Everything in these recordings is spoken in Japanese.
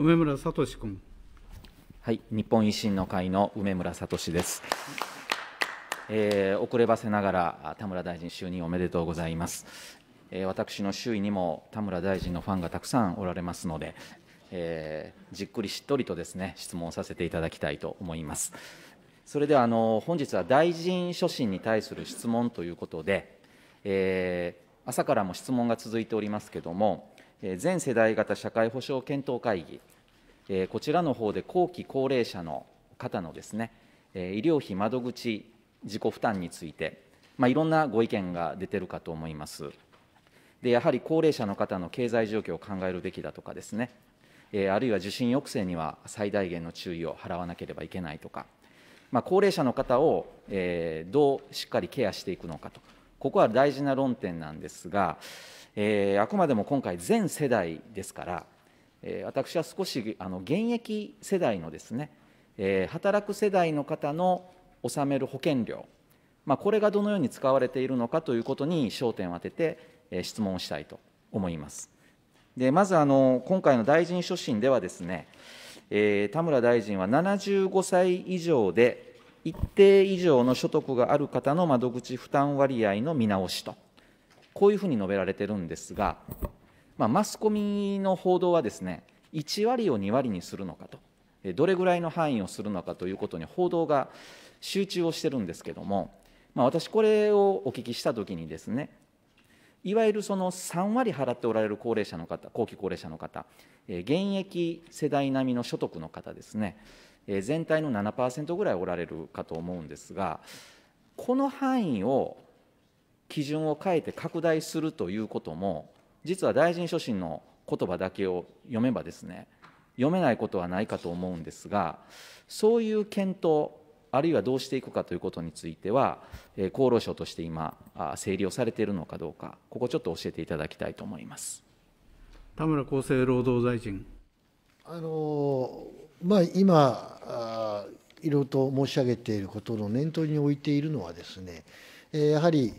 梅村聡君。はい、日本維新の会の梅村聡です。えー、遅ればせながら田村大臣就任おめでとうございます、えー、私の周囲にも田村大臣のファンがたくさんおられますので、えー、じっくりしっとりとですね質問させていただきたいと思いますそれではあの本日は大臣所信に対する質問ということで、え朝からも質問が続いておりますけれども全世代型社会保障検討会議、えこちらの方で後期高齢者の方のですね、え医療費窓口自己負担について、まあ、いろんなご意見が出てるかと思います。でやはり高齢者の方の経済状況を考えるべきだとかですね、えあるいは受診抑制には最大限の注意を払わなければいけないとか、まあ、高齢者の方を、えどうしっかりケアしていくのかと、ここは大事な論点なんですが、えー、あくまでも今回、全世代ですから、えー、私は少しあの現役世代のですね、えー、働く世代の方の納める保険料、まあ、これがどのように使われているのかということに焦点を当てて、えー、質問をしたいと思います。でまずあの、今回の大臣所信ではですね、えー、田村大臣は75歳以上で、一定以上の所得がある方の窓口負担割合の見直しと。こういうふうに述べられてるんですが、まあ、マスコミの報道はですね、1割を2割にするのかと、どれぐらいの範囲をするのかということに報道が集中をしてるんですけども、まあ、私、これをお聞きしたときにですね、いわゆるその3割払っておられる高齢者の方、後期高齢者の方、現役世代並みの所得の方ですね、全体の7%ぐらいおられるかと思うんですが、この範囲を基準を変えて拡大するということも、実は大臣所信の言葉だけを読めばですね、読めないことはないかと思うんですが、そういう検討、あるいはどうしていくかということについては、厚労省として今、整理をされているのかどうか、ここちょっと教えていただきたいと思います田村厚生労働大臣。あのまあ、今、いろいろと申し上げていることの念頭に置いているのはですね、やはり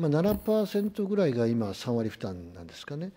まあ、7%ぐらいが今、3割負担なんですかね、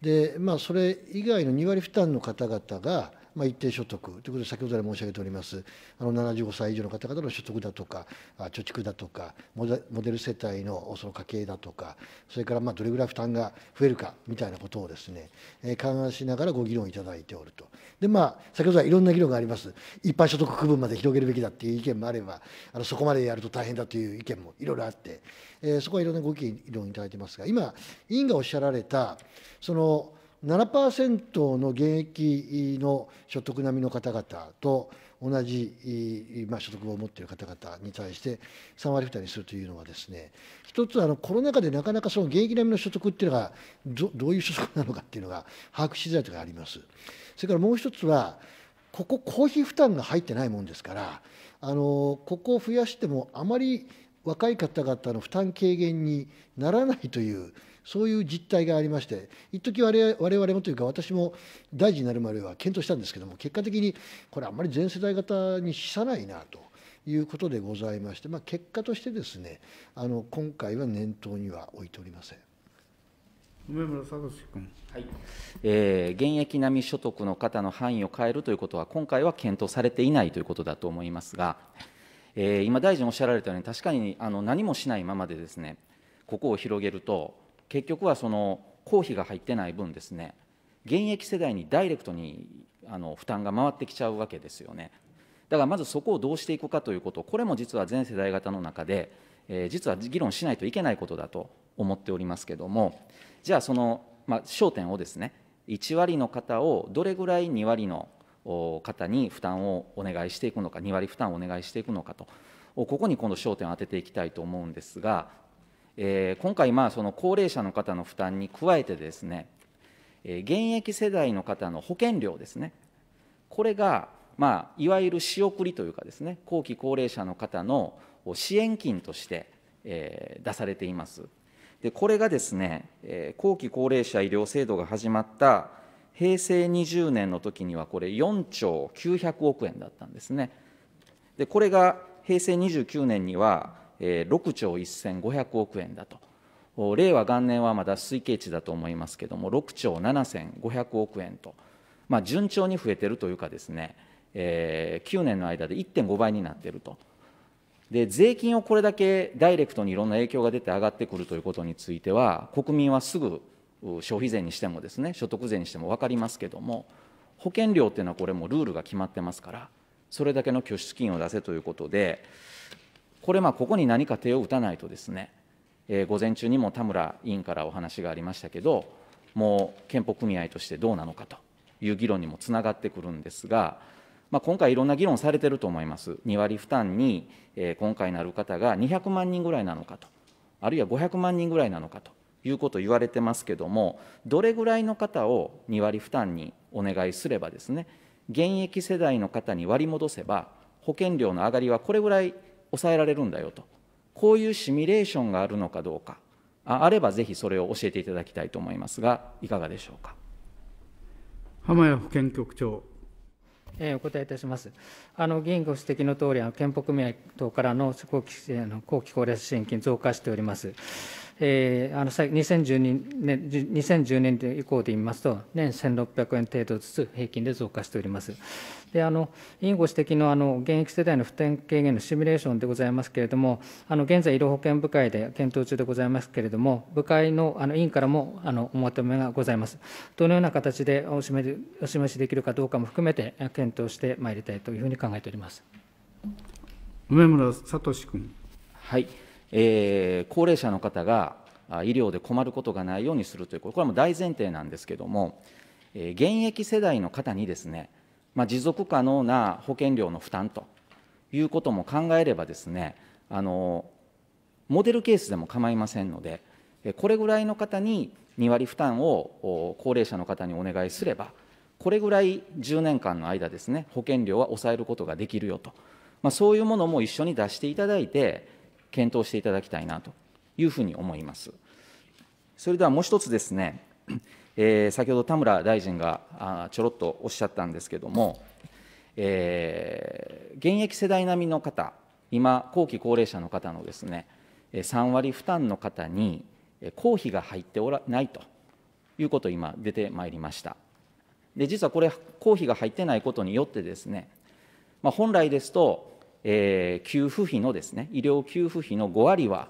でまあ、それ以外の2割負担の方々が、まあ、一定所得ということで先ほど来申し上げておりますあの75歳以上の方々の所得だとか貯蓄だとかモデル世帯のその家計だとかそれからまあどれぐらい負担が増えるかみたいなことをですね、え勘案しながらご議論いただいておるとでまあ先ほどはいろんな議論があります一般所得区分まで広げるべきだっていう意見もあればあのそこまでやると大変だという意見もいろいろあって、えー、そこはいろんなご議論いただいてますが今委員がおっしゃられたその7%の現役の所得並みの方々と同じ、まあ、所得を持っている方々に対して3割負担にするというのはですね一つあのコロナ禍でなかなかその現役並みの所得というのがどどういう所得なのかというのが把握しづらいといがあります。それからもう一つはここ公費負担が入ってないもんですからあのここを増やしてもあまり若い方々の負担軽減にならないというそういう実態がありまして、一時我々もというか、私も大臣になるまでは検討したんですけども、結果的にこれ、あんまり全世代型に資さないなと。いうことでございまして、まあ、結果としてですね、あの今回は念頭には置いておりません。梅村聡君、はいえー、現役並み所得の方の範囲を変えるということは、今回は検討されていないということだと思いますが、えー、今、大臣おっしゃられたように、確かにあの何もしないままでですね、ここを広げると、結局はその公費が入ってない分ですね現役世代にダイレクトにあの負担が回ってきちゃうわけですよねだからまずそこをどうしていくかということこれも実は全世代型の中で、えー、実は議論しないといけないことだと思っておりますけどもじゃあその、まあ、焦点をですね1割の方をどれぐらい2割の方に負担をお願いしていくのか2割負担をお願いしていくのかとここに今度焦点を当てていきたいと思うんですがえー、今回、まあ、その高齢者の方の負担に加えてですね、え現役世代の方の保険料ですね、これが、まあ、いわゆる仕送りというかですね、後期高齢者の方の支援金として、えー、出されています。でこれがですね、え後期高齢者医療制度が始まった平成20年の時には、これ、4兆900億円だったんですね。でこれが平成29年には6兆1500億円だと。令和元年はまだ推計値だと思いますけれども、6兆7500億円と、まあ、順調に増えているというかですね、9年の間で1.5倍になっていると。で税金をこれだけダイレクトにいろんな影響が出て上がってくるということについては、国民はすぐ消費税にしてもですね、所得税にしても分かりますけれども、保険料っていうのはこれもルールが決まってますから、それだけの拠出金を出せということで、これ、まここに何か手を打たないとですね、えー、午前中にも田村委員からお話がありましたけど、もう憲法組合としてどうなのかという議論にもつながってくるんですが、まあ、今回、いろんな議論されてると思います、2割負担に、えー、今回なる方が200万人ぐらいなのかと、あるいは500万人ぐらいなのかということを言われてますけども、どれぐらいの方を2割負担にお願いすればですね、現役世代の方に割り戻せば、保険料の上がりはこれぐらい抑えられるんだよと、こういうシミュレーションがあるのかどうか、ああればぜひそれを教えていただきたいと思いますが、いかがでしょうか。浜谷保健局長えお答えいたします。あの議員ご指摘のとおり、憲法組合等からの後期高齢者支援金増加しております。えー、あの2012年 ,2010 年以降で言いますと、年1600円程度ずつ平均で増加しております。であの委員ご指摘のあの現役世代の負担軽減のシミュレーションでございますけれども、あの現在、医療保険部会で検討中でございますけれども、部会のあの委員からもあのお求めがございます。どのような形でお示お示しできるかどうかも含めて、検討してまいりたいというふうに考えております梅村聡君。はいえー、高齢者の方が医療で困ることがないようにするという、これはもう大前提なんですけれども、えー、現役世代の方にですね、まあ、持続可能な保険料の負担ということも考えればですね、あのモデルケースでも構いませんので、これぐらいの方に2割負担を高齢者の方にお願いすれば、これぐらい10年間の間ですね、保険料は抑えることができるよと、まあ、そういうものも一緒に出していただいて、検討していただきたいなというふうに思います。それではもう一つですね、えー、先ほど田村大臣があちょろっとおっしゃったんですけれども、えー、現役世代並みの方、今、後期高齢者の方のですね、3割負担の方に公費が入っておらないということ、今、出てまいりました。で実はこれ、公費が入ってないことによってですね、まあ、本来ですと、えー、給付費のですね医療給付費の5割は、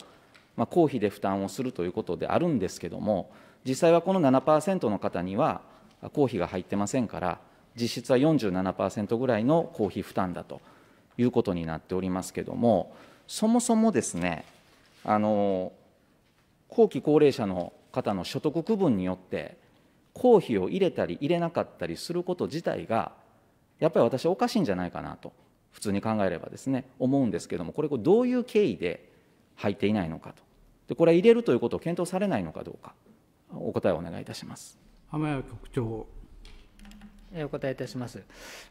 まあ、公費で負担をするということであるんですけども、実際はこの7%の方には公費が入ってませんから、実質は47%ぐらいの公費負担だということになっておりますけども、そもそもですね、あの後期高齢者の方の所得区分によって、公費を入れたり入れなかったりすること自体が、やっぱり私、おかしいんじゃないかなと。普通に考えればですね思うんですけどもこれどういう経緯で入っていないのかとでこれ入れるということを検討されないのかどうかお答えをお願いいたします浜谷局長お答えいたします。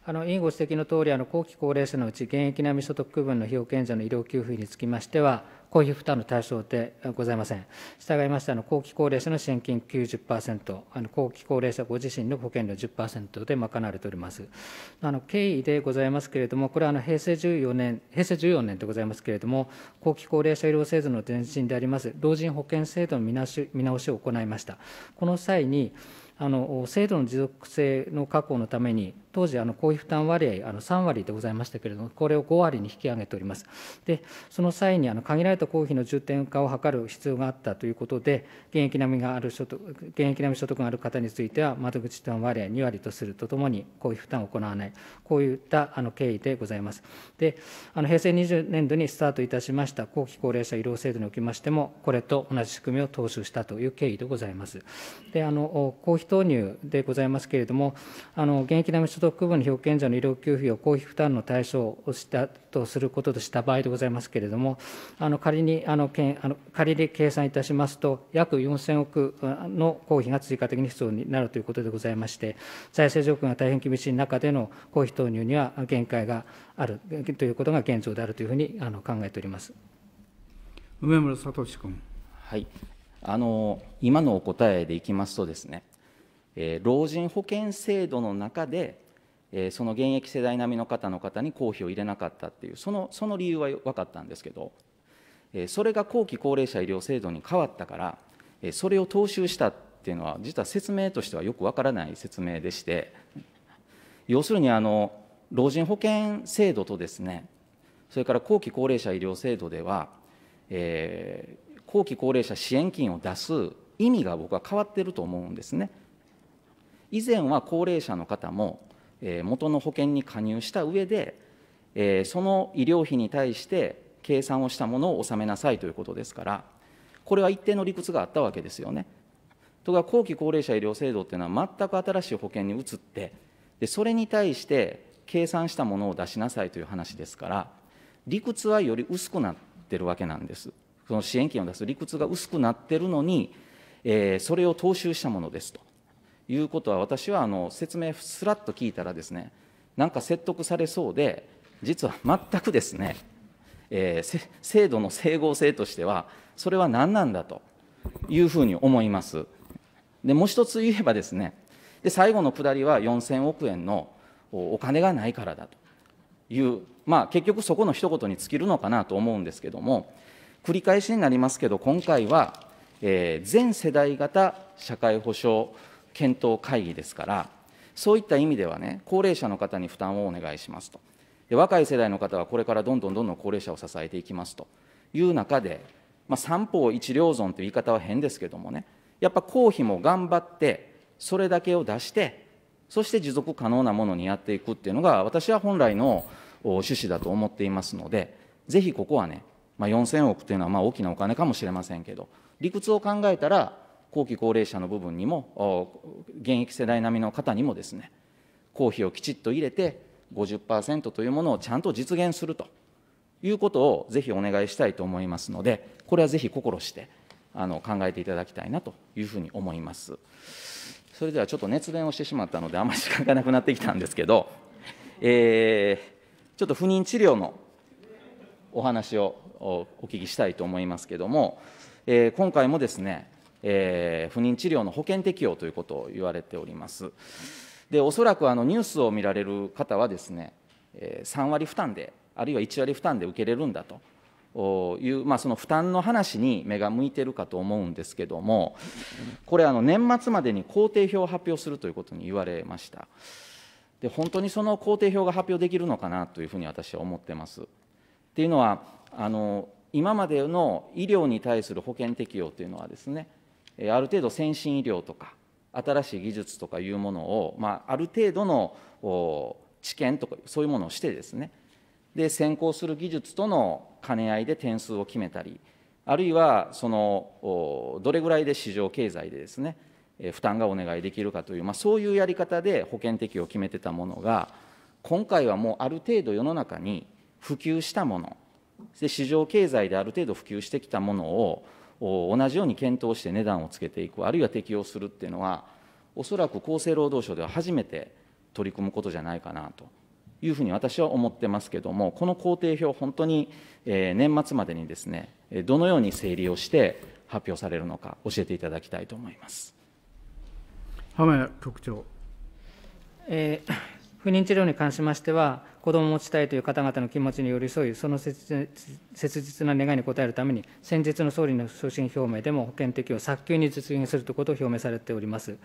あの委員ご指摘のとおり、あの後期高齢者のうち、現役並み所得区分の被保険者の医療給付費につきましては、公費負担の対象でございません。従いまして、あの後期高齢者の支援金90%、あの後期高齢者ご自身の保険料10%で賄われております。あの経緯でございますけれども、これはあの平成14年、平成14年でございますけれども、後期高齢者医療制度の前身であります、老人保険制度の見直し見直しを行いました。この際にあの制度の持続性の確保のために当時、公費負担割合あの3割でございましたけれども、これを5割に引き上げております。で、その際にあの限られた公費の重点化を図る必要があったということで、現役並みがある所得、現役並み所得がある方については、窓口負担割合2割とするとともに、公費負担を行わない、こういったあの経緯でございます。で、あの平成20年度にスタートいたしました後期高齢者医療制度におきましても、これと同じ仕組みを踏襲したという経緯でございます。で、あの公費投入でございますけれども、あの現役並み所得所得分の表者の医療給付を公費負担の対象をしたとすることとした場合でございますけれども、あの仮にあのけあの仮で計算いたしますと、約4000億の公費が追加的に必要になるということでございまして、財政状況が大変厳しい中での公費投入には限界があるということが現状であるというふうにあの考えております梅村聡君。はいあの今のお答えでいきますとですね、えー、老人保険制度の中でえー、その現役世代並みの方の方に公費を入れなかったっていうそのその理由は分かったんですけど、えー、それが後期高齢者医療制度に変わったから、えー、それを踏襲したっていうのは実は説明としてはよく分からない説明でして要するにあの老人保険制度とですねそれから後期高齢者医療制度では、えー、後期高齢者支援金を出す意味が僕は変わってると思うんですね。以前は高齢者の方も元の保険に加入した上で、えその医療費に対して計算をしたものを納めなさいということですから、これは一定の理屈があったわけですよね。とこ後期高齢者医療制度というのは、全く新しい保険に移って、でそれに対して計算したものを出しなさいという話ですから、理屈はより薄くなってるわけなんです。その支援金を出す理屈が薄くなってるのに、えー、それを踏襲したものですと。いうことは、私はあの説明、すらっと聞いたらですね、なんか説得されそうで、実は全くですね、えー、制度の整合性としては、それは何なんだというふうに思います。でもう一つ言えばですね、で最後の下りは4000億円のお金がないからだという、まあ、結局そこの一言に尽きるのかなと思うんですけども、繰り返しになりますけど、今回は、えー、全世代型社会保障検討会議ですから、そういった意味ではね、高齢者の方に負担をお願いしますと。で若い世代の方はこれからどんどんどんどん高齢者を支えていきますという中で、まあ、三方一両損という言い方は変ですけどもね、やっぱ公費も頑張って、それだけを出して、そして持続可能なものにやっていくっていうのが、私は本来の趣旨だと思っていますので、ぜひここはね、まあ、4000億というのはまあ大きなお金かもしれませんけど、理屈を考えたら、後期高齢者の部分にも、現役世代並みの方にもですね、公費をきちっと入れて、50%というものをちゃんと実現するということをぜひお願いしたいと思いますので、これはぜひ心してあの考えていただきたいなというふうに思います。それではちょっと熱弁をしてしまったので、あまり時間がなくなってきたんですけど、えー、ちょっと不妊治療のお話をお聞きしたいと思いますけども、えー、今回もですね、えー、不妊治療の保険適用ということを言われております。でおそらくあのニュースを見られる方はですね、えー、3割負担で、あるいは1割負担で受けれるんだという、まあ、その負担の話に目が向いてるかと思うんですけども、これ、年末までに工程表を発表するということに言われました。で、本当にその工程表が発表できるのかなというふうに私は思ってます。っていうのは、あの今までの医療に対する保険適用というのはですね、ある程度先進医療とか新しい技術とかいうものを、まあ、ある程度の知見とかそういうものをしてですねで先行する技術との兼ね合いで点数を決めたりあるいはそのどれぐらいで市場経済でですね負担がお願いできるかという、まあ、そういうやり方で保険適用を決めてたものが今回はもうある程度世の中に普及したもので市場経済である程度普及してきたものを同じように検討して値段をつけていく、あるいは適用するっていうのは、おそらく厚生労働省では初めて取り組むことじゃないかなというふうに私は思ってますけれども、この工程表、本当に、え年末までにですね、どのように整理をして発表されるのか、教えていただきたいと思います浜谷局長。えー、不妊治療に関しましては、子どもを持ちたいという方々の気持ちに寄り添い、その切実な願いに応えるために、先日の総理の所信表明でも保険適用を早急に実現するということを表明されております。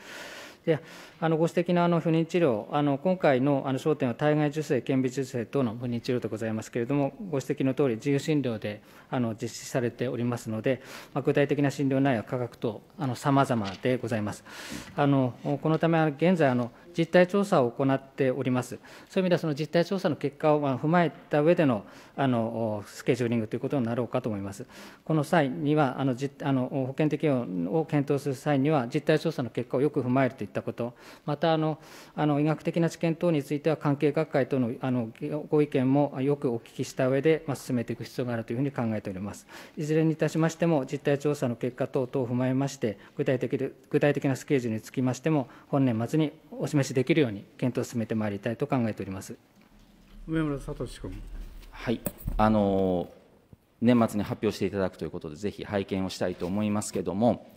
であのご指摘のあの不妊治療、あの今回のあの焦点は体外受精、顕微授精等の不妊治療でございますけれども、ご指摘のとおり、自由診療であの実施されておりますので、まあ、具体的な診療内容、価格等、さまざまでございます。あのこのため、現在あの実態調査を行っております。そういう意味では、その実態調査の結果を踏まえた上でのあのスケジューリングということになろうかと思います。この際には、あの実あの保険適用を検討する際には、実態調査の結果をよく踏まえるといったこと、またあのあの医学的な知見等については、関係学会とのあのご意見もよくお聞きした上で、まあ、進めていく必要があるというふうに考えております。いずれにいたしましても、実態調査の結果等々を踏まえまして、具体的具体的なスケジュールにつきましても、本年末にお示示しできるように検討を進めてまいりたいと考えております上村聡君。はいあの年末に発表していただくということで、ぜひ拝見をしたいと思いますけども、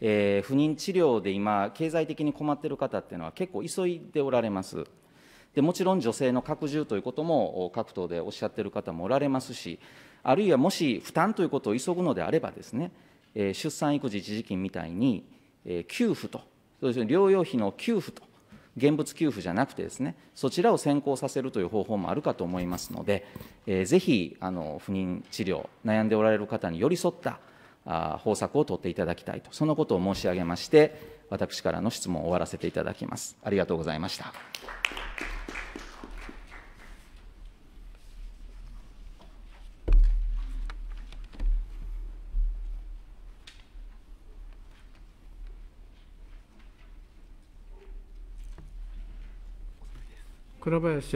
えー、不妊治療で今、経済的に困っている方っていうのは結構急いでおられます。でもちろん女性の拡充ということも各党でおっしゃっている方もおられますし、あるいはもし負担ということを急ぐのであればですね、えー、出産育児一時金みたいに、えー、給付と、そうですね、療養費の給付と現物給付じゃなくてですね、そちらを先行させるという方法もあるかと思いますので、えー、ぜひあの不妊治療、悩んでおられる方に寄り添ったあ方策を取っていただきたいと、そのことを申し上げまして、私からの質問を終わらせていただきます。ありがとうございました。 그러봐야